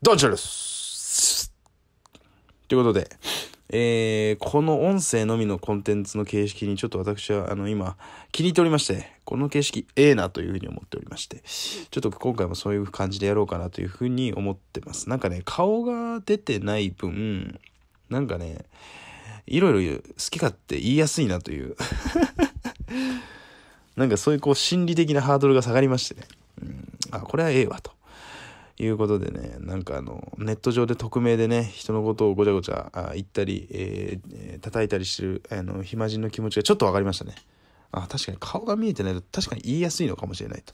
ドンチャルスということで、えー、この音声のみのコンテンツの形式にちょっと私はあの今気に入っておりまして、この形式ええなというふうに思っておりまして、ちょっと今回もそういう感じでやろうかなというふうに思ってます。なんかね、顔が出てない分、なんかね、いろいろ好き勝手言いやすいなという なんかそういうこう心理的なハードルが下がりましてね、うん、あ、これはええわと。いうことでね、なんかあの、ネット上で匿名でね、人のことをごちゃごちゃ言ったり、えー、叩いたりしてる、あの、暇人の気持ちがちょっと分かりましたね。あ、確かに顔が見えてないと、確かに言いやすいのかもしれないと。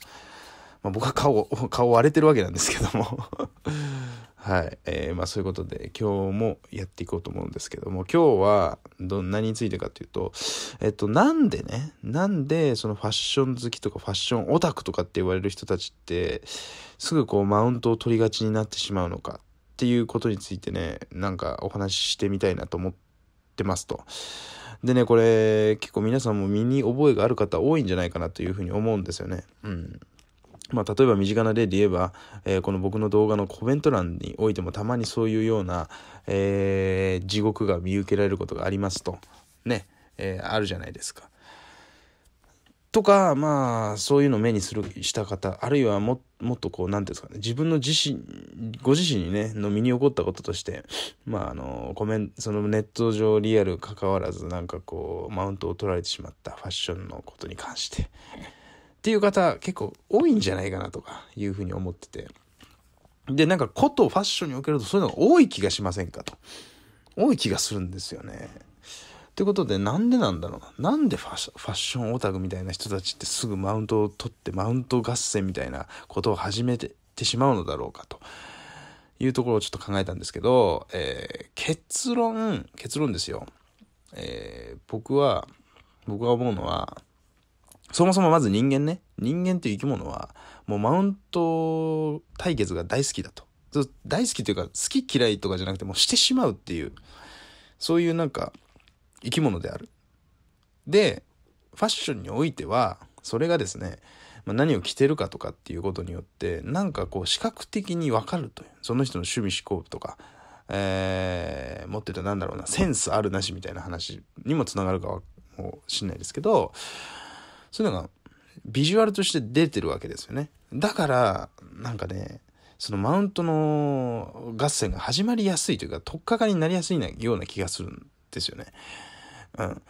まあ、僕は顔、顔割れてるわけなんですけどもはい。えー、まあそういうことで、今日もやっていこうと思うんですけども、今日はどんなについてかというと、えっと、なんでね、なんでそのファッション好きとかファッションオタクとかって言われる人たちって、すぐこうマウントを取りがちになってしまうのかっていうことについてね、なんかお話ししてみたいなと思ってますと。でね、これ結構皆さんも身に覚えがある方多いんじゃないかなというふうに思うんですよね。うん。まあ、例えば身近な例で言えば、えー、この僕の動画のコメント欄においてもたまにそういうような、えー、地獄が見受けられることがありますと。ね。えー、あるじゃないですか。とか、まあ、そういうのを目にする、した方、あるいはも、もっとこう、何ていうんですかね、自分の自身、ご自身にね、の身に起こったこととして、まあ、あの、コメント、そのネット上リアル関わらず、なんかこう、マウントを取られてしまったファッションのことに関して。っていう方結構多いんじゃないかなとかいうふうに思ってて。で、なんかことファッションにおけるとそういうのが多い気がしませんかと。多い気がするんですよね。ということで、なんでなんだろうな。なんでファッションオタクみたいな人たちってすぐマウントを取って、マウント合戦みたいなことを始めててしまうのだろうかというところをちょっと考えたんですけど、えー、結論、結論ですよ。えー、僕は、僕が思うのは、そもそもまず人間ね、人間という生き物は、もうマウント対決が大好きだと。大好きというか、好き嫌いとかじゃなくて、もうしてしまうっていう、そういうなんか、生き物である。で、ファッションにおいては、それがですね、まあ、何を着てるかとかっていうことによって、なんかこう、視覚的にわかるという、その人の趣味思考とか、えー、持ってたなんだろうな、センスあるなしみたいな話にもつながるかもしれないですけど、そういうのがビジュアルとして出てるわけですよね。だから、なんかね、そのマウントの合戦が始まりやすいというか、とっかかりになりやすいような気がするんですよね。うん。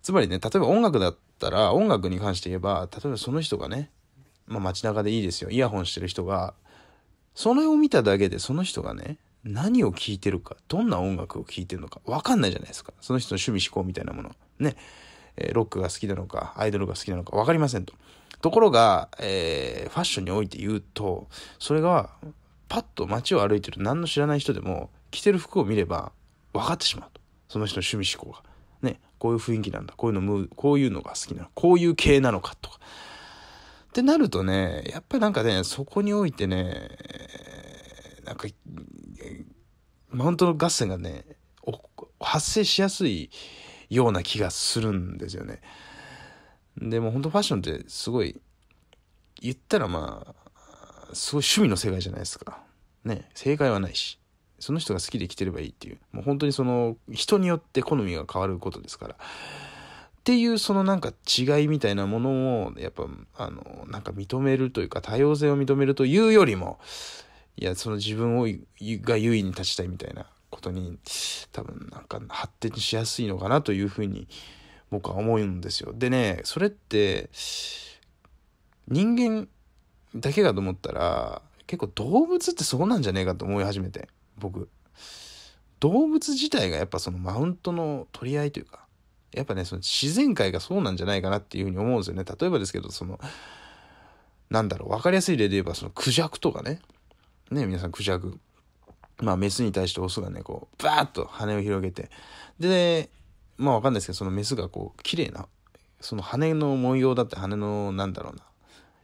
つまりね、例えば音楽だったら、音楽に関して言えば、例えばその人がね、まあ街中でいいですよ、イヤホンしてる人が、それを見ただけでその人がね、何を聴いてるか、どんな音楽を聴いてるのか、わかんないじゃないですか。その人の趣味思考みたいなもの。ね。えロックが好きなのか、アイドルが好きなのか分かりませんと。ところが、えー、ファッションにおいて言うと、それが、パッと街を歩いてる何の知らない人でも、着てる服を見れば分かってしまうと。その人の趣味思考が。ね、こういう雰囲気なんだ。こういうの、こういうのが好きなの。こういう系なのかとか。ってなるとね、やっぱりなんかね、そこにおいてね、なんか、マウントの合戦がね、発生しやすいような気がするんですよね。でも本当ファッションってすごい言ったらまあすごい趣味の世界じゃないですか。ね正解はないしその人が好きで着てればいいっていうもう本当にその人によって好みが変わることですから。っていうそのなんか違いみたいなものをやっぱあのなんか認めるというか多様性を認めるというよりもいやその自分をが優位に立ちたいみたいなことに多分なんか発展しやすいのかなというふうに僕は思うんですよ。でねそれって人間だけかと思ったら結構動物ってそうなんじゃねえかと思い始めて僕。動物自体がやっぱそのマウントの取り合いというかやっぱねその自然界がそうなんじゃないかなっていうふうに思うんですよね。例えばですけどそのなんだろう分かりやすい例で言えばそのクジャクとかねね皆さんクジャクまあ、メスに対してオスがね、こう、バーッと羽を広げて、で、まあ、わかんないですけど、そのメスがこう、綺麗な、その羽の模様だって羽の、なんだろうな、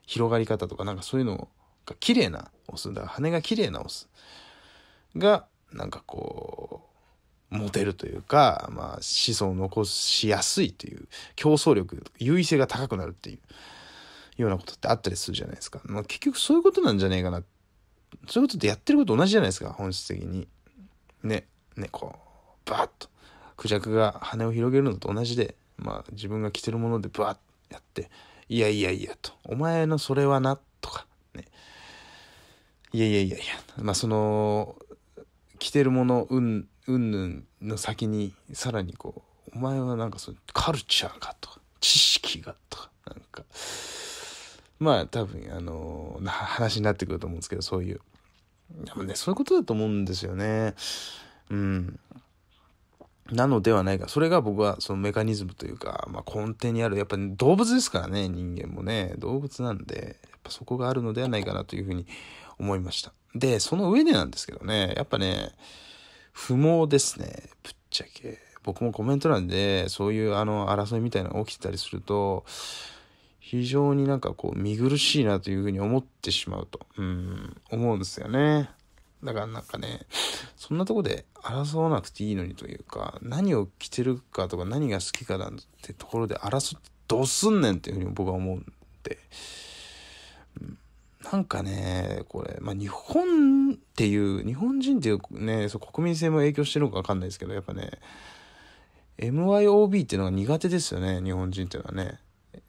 広がり方とか、なんかそういうのが綺麗なオス、だから羽が綺麗なオスが、なんかこう、モテるというか、まあ、子孫を残しやすいという、競争力、優位性が高くなるっていう、ようなことってあったりするじゃないですか。まあ、結局そういうことなんじゃねえかなってそういうことってやってること同じじゃないですか、本質的に。ね、ね、こう、バーッと、クジャクが羽を広げるのと同じで、まあ自分が着てるものでバーッとやって、いやいやいやと、お前のそれはな、とか、ね。いやいやいやいや、まあその、着てるもの、うん、うんぬんの先に、さらにこう、お前はなんかその、カルチャーがとか、知識がとか、なんか、まあ多分、あのー、話になってくると思うんですけど、そういう。でもね、そういうことだと思うんですよね。うん。なのではないか。それが僕はそのメカニズムというか、まあ、根底にある、やっぱり動物ですからね、人間もね、動物なんで、やっぱそこがあるのではないかなというふうに思いました。で、その上でなんですけどね、やっぱね、不毛ですね、ぶっちゃけ。僕もコメント欄で、そういうあの、争いみたいなのが起きてたりすると、非常になんかこう見苦しいなというふうに思ってしまうと、うん、思うんですよね。だからなんかね、そんなとこで争わなくていいのにというか、何を着てるかとか何が好きかなんてところで争ってどうすんねんっていうふうに僕は思うんで、なんかね、これ、まあ日本っていう、日本人っていうね、そう国民性も影響してるのかわかんないですけど、やっぱね、m y o b っていうのが苦手ですよね、日本人っていうのはね。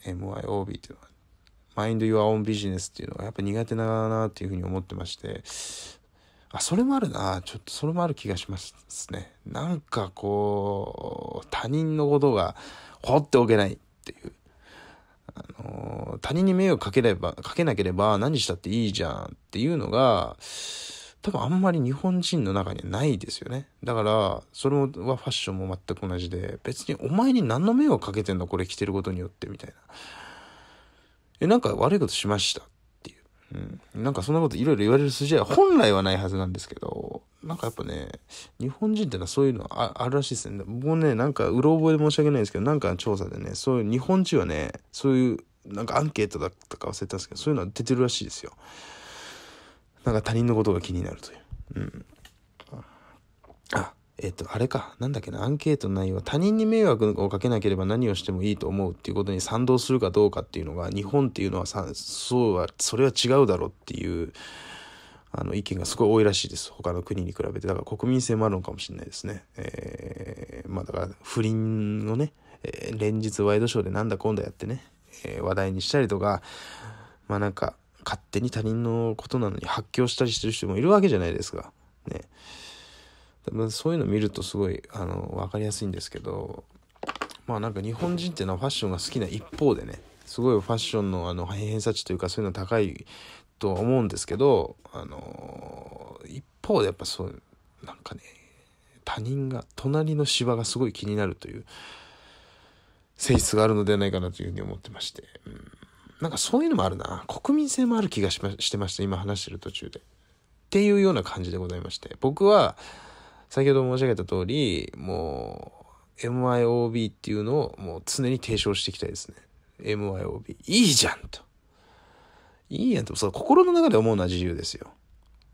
m y o b っていうのは、Mind Your Own Business っていうのがやっぱ苦手だなっていうふうに思ってまして、あ、それもあるなちょっとそれもある気がしますね。なんかこう、他人のことが放っておけないっていう。あのー、他人に迷惑かければ、かけなければ何したっていいじゃんっていうのが、多分あんまり日本人の中にはないですよね。だから、それはファッションも全く同じで、別にお前に何の迷惑かけてんのこれ着てることによって、みたいな。え、なんか悪いことしましたっていう。うん。なんかそんなこといろいろ言われる筋合いは本来はないはずなんですけど、なんかやっぱね、日本人ってのはそういうのはあるらしいですね。僕もね、なんかうろ覚えで申し訳ないですけど、なんか調査でね、そういう日本人はね、そういう、なんかアンケートだったか忘れたんですけど、そういうのは出てるらしいですよ。なんか他人のことが気になるという。うん。あ、えっ、ー、と、あれか。なんだっけな。アンケートの内容は他人に迷惑をかけなければ何をしてもいいと思うっていうことに賛同するかどうかっていうのが、日本っていうのはさ、そうは、それは違うだろうっていう、あの、意見がすごい多いらしいです。他の国に比べて。だから国民性もあるのかもしれないですね。えー、まあだから、不倫のね、えー、連日ワイドショーでなんだ今度やってね、えー、話題にしたりとか、まあなんか、勝手に他人のことなのに発狂したりしてる人もいるわけじゃないですか。ね。多分そういうの見るとすごいあの分かりやすいんですけどまあなんか日本人っていうのはファッションが好きな一方でねすごいファッションのあの偏差値というかそういうの高いとは思うんですけどあの一方でやっぱそうなんかね他人が隣の芝がすごい気になるという性質があるのではないかなというふうに思ってまして。うんなんかそういうのもあるな。国民性もある気がしましてました。今話してる途中で。っていうような感じでございまして。僕は、先ほど申し上げた通り、もう、m y o b っていうのをもう常に提唱していきたいですね。m y o b いいじゃんと。いいやんと。そう、心の中で思うのは自由ですよ。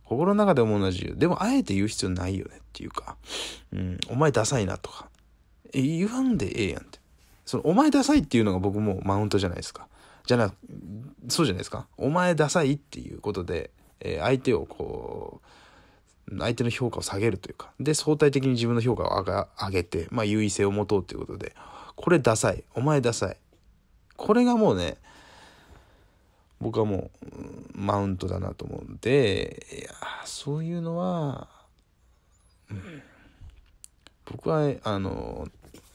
心の中で思うのは自由。でも、あえて言う必要ないよねっていうか、うん、お前ダサいなとか。言わんでええやんって。その、お前ダサいっていうのが僕もマウントじゃないですか。じゃな、そうじゃないですか。お前ダサいっていうことで、えー、相手をこう、相手の評価を下げるというか、で、相対的に自分の評価を上げて、まあ、優位性を持とうということで、これダサい。お前ダサい。これがもうね、僕はもう、マウントだなと思うんで、いや、そういうのは、うん、僕は、あの、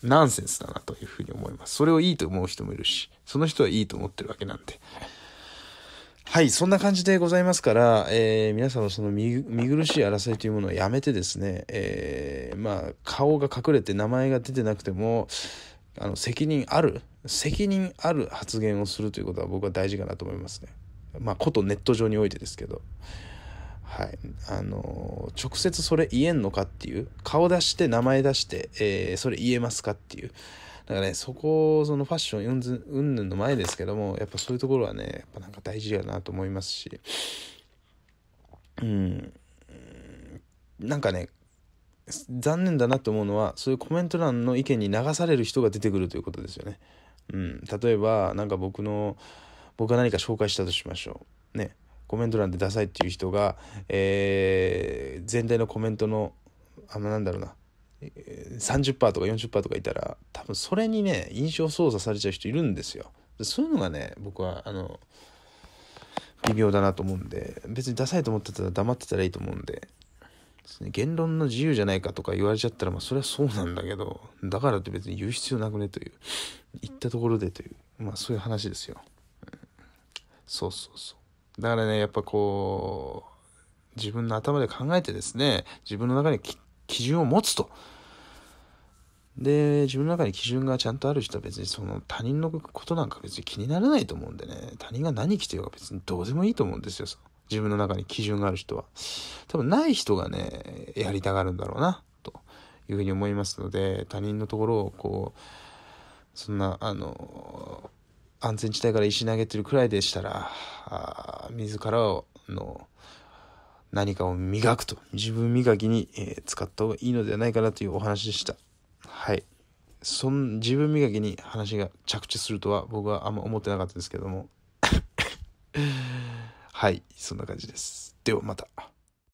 ナンセンスだなというふうに思います。それをいいと思う人もいるし、その人はいいと思ってるわけなんで。はい、そんな感じでございますから、えー、皆さんのその見苦しい争いというものをやめてですね、えー、まあ、顔が隠れて名前が出てなくても、あの、責任ある、責任ある発言をするということは僕は大事かなと思いますね。まあ、ことネット上においてですけど。はい、あの直接それ言えんのかっていう顔出して名前出して、えー、それ言えますかっていうだからねそこそのファッションうんぬんの前ですけどもやっぱそういうところはねやっぱなんか大事やなと思いますしうんなんかね残念だなと思うのはそういうコメント欄の意見に流される人が出てくるということですよね。うん、例えば何か僕の僕が何か紹介したとしましょう。ねコメント欄でダサいっていう人が、えー、全体のコメントのあなんだろうな30%とか40%とかいたら多分それにね印象操作されちゃう人いるんですよ。そういうのがね僕はあの微妙だなと思うんで別にダサいと思ってたら黙ってたらいいと思うんで言論の自由じゃないかとか言われちゃったらまあそれはそうなんだけどだからって別に言う必要なくねという言ったところでというまあそういう話ですよ、そうそうそうだからね、やっぱこう、自分の頭で考えてですね、自分の中に基準を持つと。で、自分の中に基準がちゃんとある人は別にその他人のことなんか別に気にならないと思うんでね、他人が何着てようが別にどうでもいいと思うんですよ。自分の中に基準がある人は。多分ない人がね、やりたがるんだろうな、というふうに思いますので、他人のところをこう、そんな、あの、安全地帯から石投げてるくらいでしたら、あ自らの何かを磨くと、自分磨きに、え使った方がいいのではないかなというお話でした。はい。そん、自分磨きに話が着地するとは僕はあんま思ってなかったですけども。はい、そんな感じです。ではまた。